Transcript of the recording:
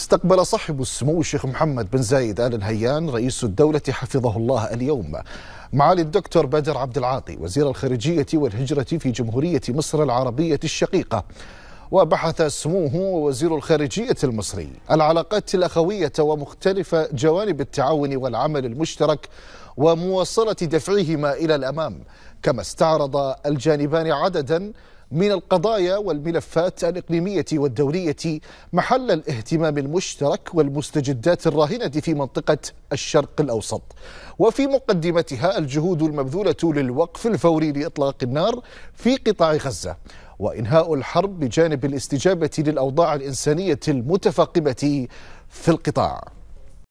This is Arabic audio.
استقبل صاحب السمو الشيخ محمد بن زايد آل نهيان رئيس الدولة حفظه الله اليوم معالي الدكتور بدر عبد العاطي وزير الخارجية والهجرة في جمهورية مصر العربية الشقيقة وبحث سموه وزير الخارجية المصري العلاقات الأخوية ومختلف جوانب التعاون والعمل المشترك ومواصلة دفعهما إلى الأمام كما استعرض الجانبان عددا من القضايا والملفات الإقليمية والدولية محل الاهتمام المشترك والمستجدات الراهنة في منطقة الشرق الأوسط وفي مقدمتها الجهود المبذولة للوقف الفوري لإطلاق النار في قطاع غزة وإنهاء الحرب بجانب الاستجابة للأوضاع الإنسانية المتفاقمة في القطاع